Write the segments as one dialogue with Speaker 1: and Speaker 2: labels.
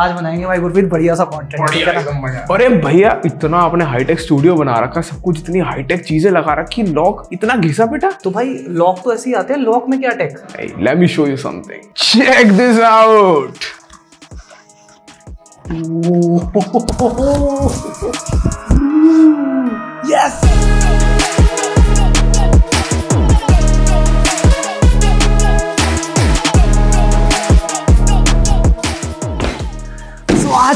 Speaker 1: आज बनाएंगे भाई गुरप्रीत बढ़िया सा कंटेंट अरे भैया इतना आपने हाईटेक स्टूडियो बना रखा सब कुछ इतनी हाईटेक चीजें लगा रखी लॉक इतना घिसा बेटा तो भाई लॉक तो ऐसे ही आते हैं लॉक में क्या tech let me show you something check this out yes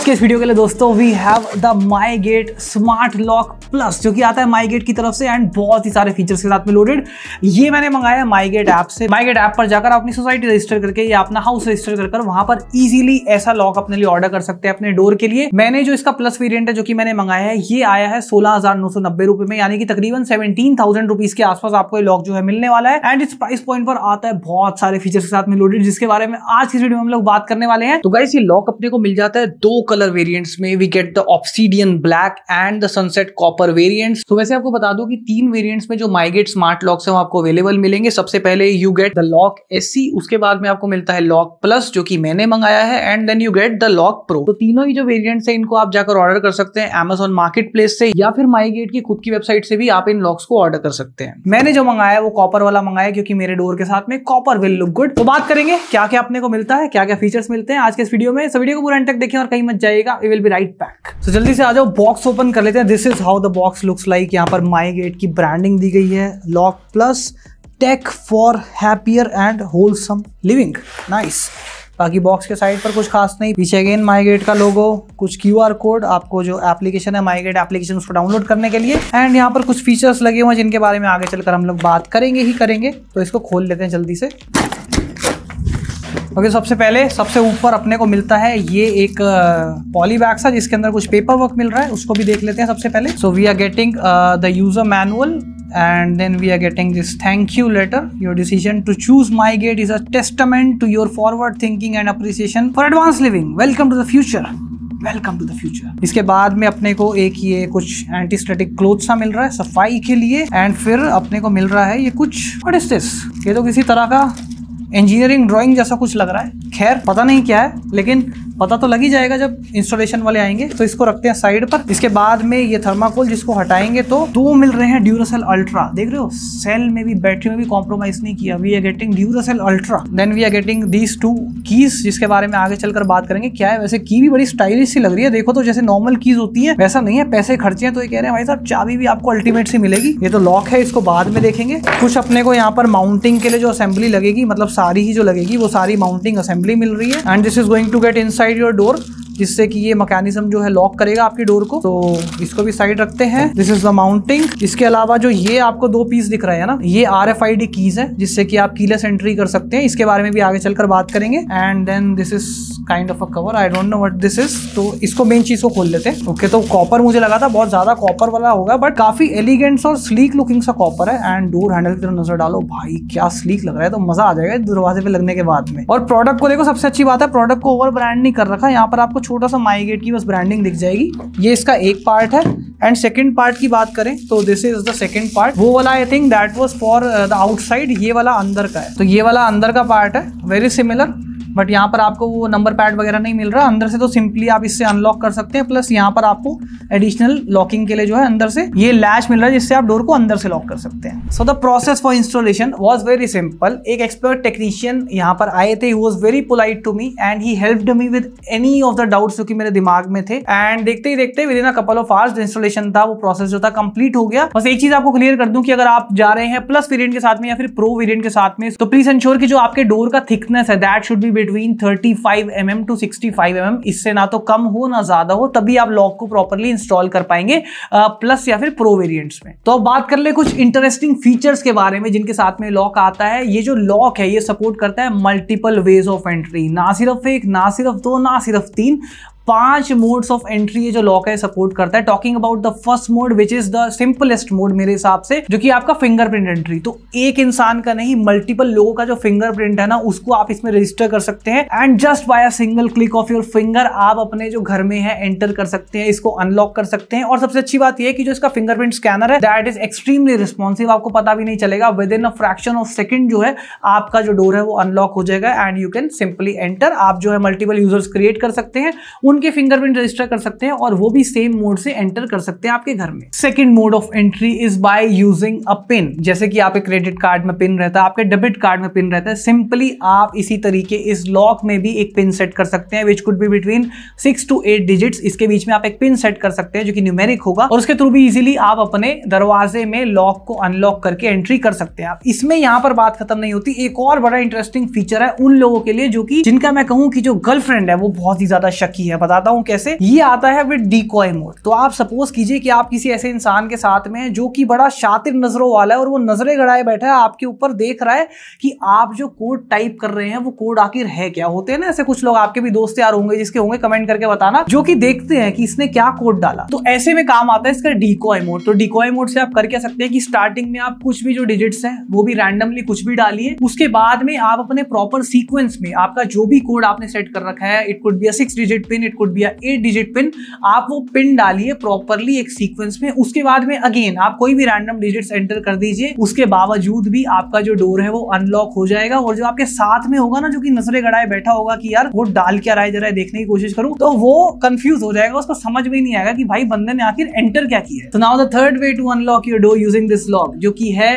Speaker 1: के इस वीडियो के लिए दोस्तों we have the MyGate smart lock plus जो कि आता है माई गेट की तरफ से एंड बहुत ही सारे फीचर्स के साथ में लोडेड ये मैंने मंगाया माई गेट ऐप से माई गेट ऐप पर जाकर अपनी सोसाइटी रजिस्टर करके या अपना हाउस रजिस्टर कर वहां पर इजीली ऐसा लॉक अपने लिए ऑर्डर कर सकते हैं अपने डोर के लिए मैंने जो इसका प्लस वेरियंट है जो कि मैंने मंगाया है ये आया है सोलह में यानी कि तकरीबन सेवेंटीन थाउजेंड के आसपास आपको ये लॉक जो है मिलने वाला है एंड इस प्राइस पॉइंट पर आता है बहुत सारे फीचर्स के साथ में लोडेड जिसके बारे में आज की वीडियो में हम लोग बात करने वाले हैं तो गाइस ये लॉक अपने को मिल जाता है दो कलर कलर वेरियंट्स में we get the obsidian black and the sunset copper variants तो वैसे आपको बता दूं कि तीन वेरियंट्स में जो माइगेट स्मार्ट लॉक्स है वो आपको अवेलेबल मिलेंगे सबसे पहले you get the lock S उसके बाद में आपको मिलता है लॉक प्लस जो कि मैंने मंगाया है and then you get the lock pro तो तीनों ही जो वेरियंट है इनको आप जाकर ऑर्डर कर सकते हैं एमेजोन मार्केट प्लेस से या फिर माइगेट की खुद की वेबसाइट से भी आप इन लॉक्स को ऑर्डर कर सकते हैं मैंने जो मंगाया वो कॉपर वाला मंगाया क्योंकि मेरे डोर के साथ में कॉपर विल लुक गुड तो बात करेंगे क्या क्या अपने को मिलता है क्या क्या फीचर्स मिलते हैं आज के इस वीडियो में इस वीडियो को पूरा एंड तक देखें और कहीं मत जाए जाइएगा we will be right back तो जल्दी से आ जाओ बॉक्स ओपन कर लेते हैं this is how the box looks like यहाँ पर माई गेट की ब्रांडिंग दी गई है lock plus tech for happier and wholesome living nice बाकी बॉक्स के साइड पर कुछ खास नहीं पीछे अगेन माइग्रेट का लोगो कुछ क्यू आर कोड आपको जो एप्लीकेशन है माइग्रेट एप्लीकेशन उसको डाउनलोड करने के लिए एंड यहाँ पर कुछ फीचर्स लगे हुए हैं जिनके बारे में आगे चलकर हम लोग बात करेंगे ही करेंगे तो इसको खोल लेते हैं जल्दी से ओके सबसे पहले सबसे ऊपर अपने को मिलता है ये एक पॉली बैग सा जिसके अंदर कुछ पेपर वर्क मिल रहा है उसको भी देख लेते हैं सबसे पहले so we are getting the user manual and then we are getting this thank you letter your decision to choose choose gate is a testament to your forward thinking and appreciation for advance living welcome to the future welcome to the future इसके बाद में अपने को एक ये कुछ anti static cloth सा मिल रहा है सफाई के लिए एंड फिर अपने को मिल रहा है ये कुछ व्हाट इज दिस ये तो किसी तरह का इंजीनियरिंग ड्राइंग जैसा कुछ लग रहा है खैर पता नहीं क्या है लेकिन पता तो लग ही जाएगा जब इंस्टॉलेशन वाले आएंगे तो इसको रखते हैं साइड पर इसके बाद में ये थर्माकोल जिसको हटाएंगे तो दो मिल रहे हैं ड्यूरोसेल अल्ट्रा देख रहे हो सेल में भी बैटरी में भी कॉम्प्रोमाइज नहीं किया we are getting Duracell ultra then we are getting these two keys जिसके बारे में आगे चलकर बात करेंगे क्या है वैसे की भी बड़ी स्टाइलिश सी लग रही है देखो तो जैसे नॉर्मल कीज होती है वैसा नहीं है पैसे खर्चे हैं तो ये कह रहे हैं भाई साहब चाबी भी आपको अल्टीमेट से मिलेगी ये तो लॉक है इसको बाद में देखेंगे कुछ अपने को यहाँ पर माउंटिंग के लिए जो असेंबली लगेगी मतलब सारी ही जो लगेगी वो सारी माउंटिंग असेंबली मिल रही है and this is going to get inside your door जिससे कि ये मैकेनिज्म जो है लॉक करेगा आपकी डोर को तो इसको भी साइड रखते हैं दिस इज द माउंटिंग इसके अलावा जो ये आपको दो पीस दिख रहे हैं ना ये R F I D keys है जिससे कि आप कीलेस एंट्री कर सकते हैं इसके बारे में भी आगे चलकर बात करेंगे and then this is kind of a cover I don't know what this is तो इसको मेन चीज को खोल लेते हैं ओके okay, तो कॉपर मुझे लगा था बहुत ज्यादा कॉपर वाला होगा बट काफी एलिगेंट और स्लीक लुकिंग सा कॉपर है एंड डोर हैंडल की तरफ नजर डालो भाई क्या स्लीक लग रहा है तो मजा आ जाएगा दरवाजे पे लगने के बाद में और प्रोडक्ट को देखो सबसे अच्छी बात है प्रोडक्ट को ओवर ब्रांड नहीं कर रखा यहाँ पर आपको छोटा सा माइगेट की बस ब्रांडिंग दिख जाएगी ये इसका एक पार्ट है एंड सेकेंड पार्ट की बात करें तो this is the second part वो वाला I think that was for the outside ये वाला अंदर का है तो ये वाला अंदर का पार्ट है वेरी सिमिलर बट यहाँ पर आपको वो नंबर पैड वगैरह नहीं मिल रहा अंदर से तो सिंपली आप इससे अनलॉक कर सकते हैं प्लस यहाँ पर आपको एडिशनल लॉकिंग के लिए जो है अंदर से ये लैच मिल रहा है जिससे आप डोर को अंदर से लॉक कर सकते हैं so the process for installation was very simple एक एक्सपर्ट टेक्नीशियन यहाँ पर आए थे was very polite to me and he helped me with any of the doubts जो कि मेरे दिमाग में थे एंड देखते ही देखते within a couple of hours installation था वो प्रोसेस जो था कंप्लीट हो गया बस एक चीज आपको क्लियर कर दूं कि अगर आप जा रहे हैं प्लस वेरियंट के साथ में या फिर प्रो वेरियंट के साथ में तो प्लीज इंश्योर की जो आपके डोर का थिकनेस है that should be between 35 five mm to 65 five mm इससे ना तो कम हो ना ज्यादा हो तभी आप लॉक को प्रॉपरली इंस्टॉल कर पाएंगे आ, प्लस या फिर प्रो वेरियंट्स में तो अब बात कर ले कुछ इंटरेस्टिंग फीचर्स के बारे में जिनके साथ में लॉक आता है ये जो लॉक है ये सपोर्ट करता है मल्टीपल वेज ऑफ एंट्री ना सिर्फ एक ना सिर्फ दो ना सिर्फ तीन पांच मोड्स ऑफ एंट्री जो लॉक है सपोर्ट करता है talking about the first mode which is the simplest mode मेरे हिसाब से जो कि आपका फिंगरप्रिंट एंट्री तो एक इंसान का नहीं मल्टीपल लोगों का जो फिंगरप्रिंट है ना उसको आप इसमें रजिस्टर कर सकते हैं and just by a single click of your finger आप अपने जो घर में है एंटर कर सकते हैं इसको अनलॉक कर सकते हैं और सबसे अच्छी बात यह कि जो इसका फिंगरप्रिंट स्कैनर है दैट इज एक्सट्रीमली रिस्पॉन्सिव आपको पता भी नहीं चलेगा within a fraction of second जो है आपका जो डोर है वो अनलॉक हो जाएगा and you can simply enter आप जो है मल्टीपल यूजर्स क्रिएट कर सकते हैं उन उनके फिंगरप्रिंट रजिस्टर कर सकते हैं और वो भी सेम मोड से एंटर कर सकते हैं आपके घर में second mode of entry is by using a pin जैसे कि आपके क्रेडिट कार्ड में पिन रहता है आपके डेबिट कार्ड में पिन रहता है सिंपली आप इसी तरीके इस लॉक में भी एक पिन सेट कर सकते हैं which could be between six to eight digit इसके बीच में आप एक पिन सेट कर सकते हैं जो कि न्यूमेरिक होगा और उसके थ्रू भी इजिली आप अपने दरवाजे में लॉक को अनलॉक करके एंट्री कर सकते हैं आप इसमें यहाँ पर बात खत्म नहीं होती एक और बड़ा इंटरेस्टिंग फीचर है उन लोगों के लिए जो कि जिनका मैं कहूँ कि जो गर्लफ्रेंड है वो बहुत ही ज्यादा शकी है बताता हूँ कैसे ये आता है विद डिकॉय मोड तो आप सपोज कीजिए कि आप किसी ऐसे इंसान के साथ में है जो कि बड़ा शातिर नजरों वाला है और वो नजरे गड़ाए बैठा है आपके ऊपर देख रहा है कि आप जो कोड टाइप कर रहे हैं वो कोड आखिर है क्या होते हैं ना ऐसे कुछ लोग आपके भी दोस्त यार होंगे जिसके होंगे कमेंट करके बताना जो कि देखते हैं कि इसने क्या कोड डाला तो ऐसे में काम आता है इसका डिकॉय मोड तो डिकॉय मोड से आप कर क्या सकते हैं कि स्टार्टिंग में आप कुछ भी जो डिजिट्स हैं वो भी रैंडमली कुछ भी डालिए उसके बाद में आप अपने प्रॉपर सीक्वेंस में आपका जो भी कोड आपने सेट कर रखा है it could be a six digit pin it could be eight digit pin आप वो पिन डालिए प्रॉपरली एक सीक्वेंस में उसके बाद में अगेन आप कोई भी रैंडम डिजिट एंटर कर दीजिए उसके बावजूद भी आपका जो डोर है वो अनलॉक हो जाएगा और जो आपके साथ में होगा ना जो कि नजरे गड़ाए बैठा होगा कि यार वो डाल क्या रहा है जरा देखने की कोशिश करूं तो वो कंफ्यूज हो जाएगा उसको समझ में नहीं आएगा कि भाई बंदे ने आखिर एंटर क्या किया तो now the third way to unlock your door using this lock जो कि है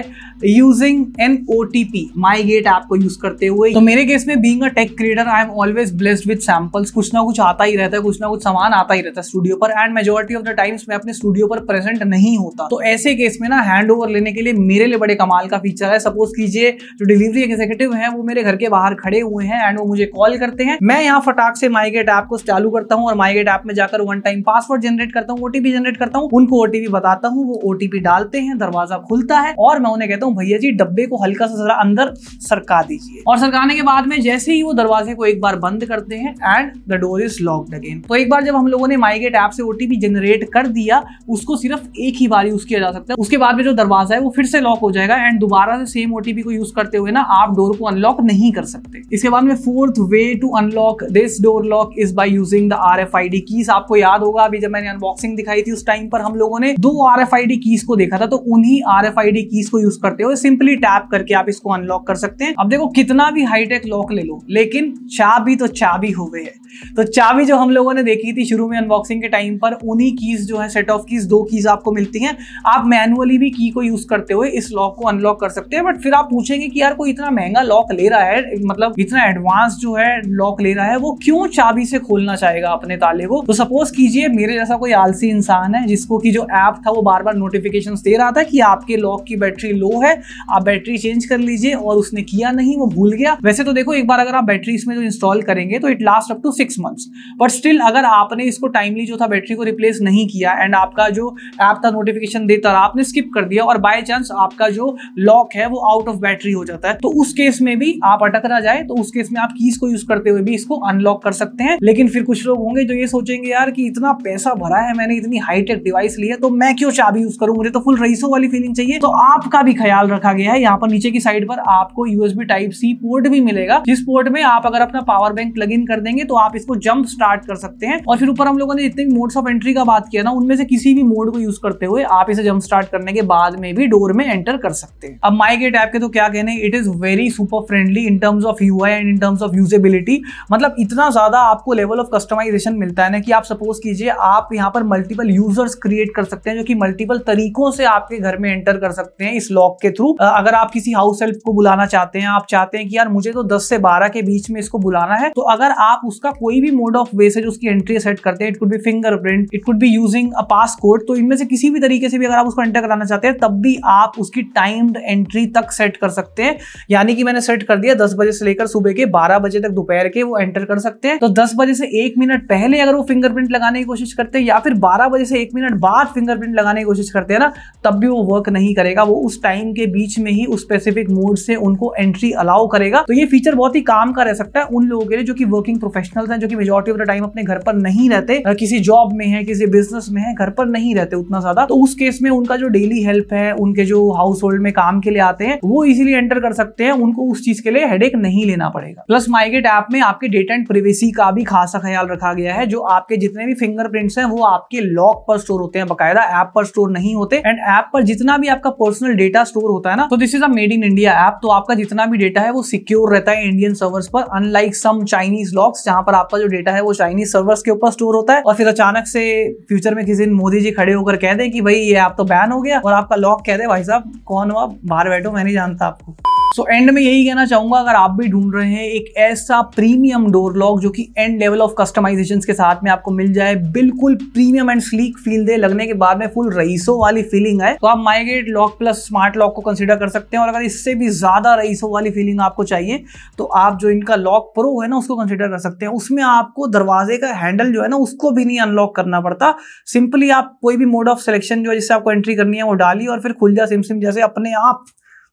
Speaker 1: using an O T P MyGate app को यूज करते हुए तो मेरे केस में being tech creator I am always blessed with samples कुछ ना कुछ आता ही रहता है कुछ ना कुछ सामान आता ही रहता है स्टूडियो पर and majority of the times मैं अपने स्टूडियो पर प्रेजेंट नहीं होता तो ऐसे केस में ना हैंड ओवर लेने के लिए मेरे लिए बड़े कमाल का फीचर है सपोज कीजिए जो डिलीवरी एग्जीक्यूटिव है वो मेरे घर के बाहर खड़े हुए हैं एंड वो मुझे कॉल करते हैं मैं यहाँ फटाक से माइगेट ऐप को चालू करता हूँ और माइगेट ऐप में जाकर वन टाइम पासवर्ड जनरेट करता हूँ ओटीपी जनरेट करता हूँ उनको ओटीपी बताता हूँ वो ओटीपी डालते हैं दरवाजा खुलता है और मैं उन्हें कहता हूँ भैया जी डब्बे को हल्का सा जरा अंदर सरका दीजिए और सरकाने के बाद में जैसे ही वो दरवाजे को एक बार बंद करते हैं and the door is lock locked again तो एक बार जब हम लोगों ने माइगेट ऐप से ओटीपी जनरेट कर दिया उसको सिर्फ एक ही बार यूज किया जा सकता है उसके बाद में जो दरवाजा है वो फिर से लॉक हो जाएगा एंड दोबारा से सेम ओटीपी को यूज करते हुए ना आप डोर को अनलॉक नहीं कर सकते इसके बाद में fourth way to unlock this door lock is by using the R F keys आपको याद होगा अभी जब मैंने अनबॉक्सिंग दिखाई थी उस टाइम पर हम लोगों ने दो आर एफ कीज को देखा था तो उन्हीं आर एफ कीज को यूज करते हुए सिंपली टैप करके आप इसको अनलॉक कर सकते हैं अब देखो कितना भी हाईटेक लॉक ले लो लेकिन चाबी तो चाबी हो गई है तो चाबी जो हम लोगों ने देखी थी शुरू में अनबॉक्सिंग के टाइम पर उन्हीं कीज जो है सेट ऑफ कीज दो कीज आपको मिलती हैं आप मैनुअली भी की को यूज करते हुए इस लॉक को अनलॉक कर सकते हैं बट फिर आप पूछेंगे कि यार कोई इतना महंगा लॉक ले रहा है मतलब इतना एडवांस जो है लॉक ले रहा है वो क्यों चाबी से खोलना चाहेगा अपने ताले को तो सपोज कीजिए मेरे जैसा कोई आलसी इंसान है जिसको की जो ऐप था वो बार बार नोटिफिकेशन दे रहा था कि आपके लॉक की बैटरी लो है आप बैटरी चेंज कर लीजिए और उसने किया नहीं वो भूल गया वैसे तो देखो एक बार अगर आप बैटरी इसमें जो इंस्टॉल करेंगे तो it last up to six months पर स्टिल अगर आपने इसको टाइमली जो था बैटरी को रिप्लेस नहीं किया एंड आपका जो ऐप था नोटिफिकेशन देता रहा आपने स्किप कर दिया और बाय चांस आपका जो लॉक है वो आउट ऑफ बैटरी हो जाता है तो उस केस में भी आप अटक ना जाए तो उस केस में आप कीज को यूज करते हुए भी इसको अनलॉक कर सकते हैं लेकिन फिर कुछ लोग होंगे जो ये सोचेंगे यार कि इतना पैसा भरा है मैंने इतनी हाईटेक डिवाइस ली है तो मैं क्यों चाबी यूज करूं मुझे तो फुल रईसो वाली फीलिंग चाहिए तो आपका भी ख्याल रखा गया है यहाँ पर नीचे की साइड पर आपको यूएसबी टाइप सी पोर्ट भी मिलेगा जिस पोर्ट में आप अगर अपना पावर बैंक प्लग कर देंगे तो आप इसको जंप स्टार्ट स्टार्ट कर सकते हैं और फिर ऊपर हम लोगों ने जितने भी मोड्स ऑफ एंट्री का बात किया ना उनमें से किसी भी मोड को यूज करते हुए आप इसे जम्प स्टार्ट करने के बाद में भी डोर में एंटर कर सकते हैं अब माई गेट ऐप के तो क्या कहने it is very super friendly in terms of you and in terms of usability मतलब इतना ज्यादा आपको लेवल ऑफ कस्टमाइजेशन मिलता है ना कि आप सपोज कीजिए आप यहाँ पर मल्टीपल यूजर्स क्रिएट कर सकते हैं जो कि मल्टीपल तरीकों से आपके घर में एंटर कर सकते हैं इस लॉक के थ्रू अगर आप किसी हाउस हेल्प को बुलाना चाहते हैं आप चाहते हैं कि यार मुझे तो 10 से 12 के बीच में इसको बुलाना है तो अगर आप उसका कोई भी मोड ऑफ वे से जो उसकी एंट्री सेट करते हैं it could be fingerprint it could be using a passcode तो इनमें से किसी भी तरीके से भी अगर आप उसको एंटर कराना चाहते हैं तब भी आप उसकी टाइम्ड एंट्री तक सेट कर सकते हैं यानी कि मैंने सेट कर दिया दस बजे से लेकर सुबह के बारह बजे तक दोपहर के वो एंटर कर सकते हैं तो दस बजे से एक मिनट पहले अगर वो फिंगरप्रिंट लगाने की कोशिश करते हैं या फिर बारह बजे से एक मिनट बाद फिंगरप्रिंट लगाने की कोशिश करते हैं ना तब भी वो वर्क नहीं करेगा वो उस टाइम के बीच में ही उस स्पेसिफिक मोड से उनको एंट्री अलाउ करेगा तो ये फीचर बहुत ही काम का रह सकता है उन लोगों के लिए जो कि वर्किंग प्रोफेशनल्स हैं जो कि majority of the time time अपने घर पर नहीं रहते किसी जॉब में है किसी बिजनेस में है घर पर नहीं रहते उतना ज्यादा तो उस केस में उनका जो डेली हेल्प है उनके जो हाउस होल्ड में काम के लिए आते हैं वो इजिली एंटर कर सकते हैं उनको उस चीज के लिए हेड नहीं लेना पड़ेगा प्लस माइगेट ऐप में आपके डेटा एंड प्रिवेसी का भी खासा ख्याल रखा गया है जो आपके जितने भी फिंगरप्रिंट्स हैं वो आपके लॉक पर स्टोर होते हैं बकायदा ऐप पर स्टोर नहीं होते एंड ऐप पर जितना भी आपका पर्सनल डेटा स्टोर होता है ना तो this is a made in India app तो आपका जितना भी डेटा है वो सिक्योर रहता है इंडियन सर्वर्स पर अनलाइक सम चाइनीज लॉक्स जहां पर आपका जो डेटा है वो चाइनीज सर्वर्स के ऊपर स्टोर होता है और फिर अचानक से फ्यूचर में किसी दिन मोदी जी खड़े होकर कह दे कि भाई ये आप तो बैन हो गया और आपका लॉक कह दे भाई साहब कौन हो आप बाहर बैठो मैं नहीं जानता आपको सो एंड में यही कहना चाहूंगा अगर आप भी ढूंढ रहे हैं एक ऐसा प्रीमियम डोर लॉक जो कि एंड लेवल ऑफ कस्टमाइजेशन के साथ में आपको मिल जाए बिल्कुल प्रीमियम एंड स्लीक फील दे लगने के बाद में फुल रईसो वाली फीलिंग है तो आप MyGate lock plus smart lock को कंसिडर कर सकते हैं और अगर इससे भी ज्यादा रईसो वाली फीलिंग आपको चाहिए तो आप जो इनका लॉक प्रो है ना उसको कंसिडर कर सकते हैं उसमें आपको दरवाजे का हैंडल जो है ना उसको भी नहीं अनलॉक करना पड़ता सिंपली आप कोई भी मोड ऑफ सिलेक्शन जो है जिससे आपको एंट्री करनी है वो डाली और फिर खुल जाए सिम सिम जैसे अपने आप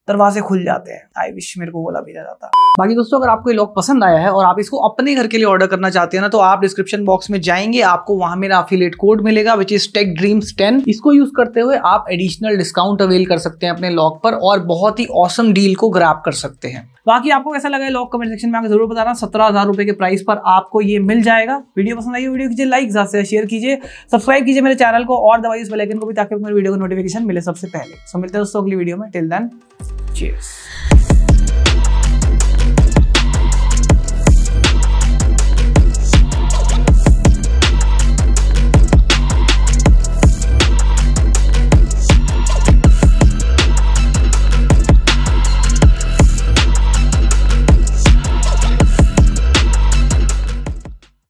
Speaker 1: दरवाजे खुल जाते हैं आई विश मेरे को बोला भेजा जाता बाकी दोस्तों अगर आपको ये लॉक पसंद आया है और आप इसको अपने घर के लिए ऑर्डर करना चाहते हैं ना तो आप डिस्क्रिप्शन बॉक्स में जाएंगे आपको वहां मेरा अफिलेट कोड मिलेगा which is tech dreams ten इसको यूज करते हुए आप एडिशनल डिस्काउंट अवेल कर सकते हैं अपने लॉक पर और बहुत ही ऑसम डील को ग्राप कर सकते हैं बाकी आपको कैसा लगा लॉक कमेंट सेक्शन में आकर जरूर बताना सत्रह हजार रुपए के प्राइस पर आपको ये मिल जाएगा वीडियो पसंद आई वीडियो कीजिए लाइक ज्यादा से शेयर कीजिए सब्सक्राइब कीजिए मेरे चैनल को और दवाई इस बेलाइकन को भी ताकि मेरे वीडियो को नोटिफिकेशन मिले सबसे पहले सो मिलते हैं दोस्तों अगली वीडियो में टिल देन चीयर्स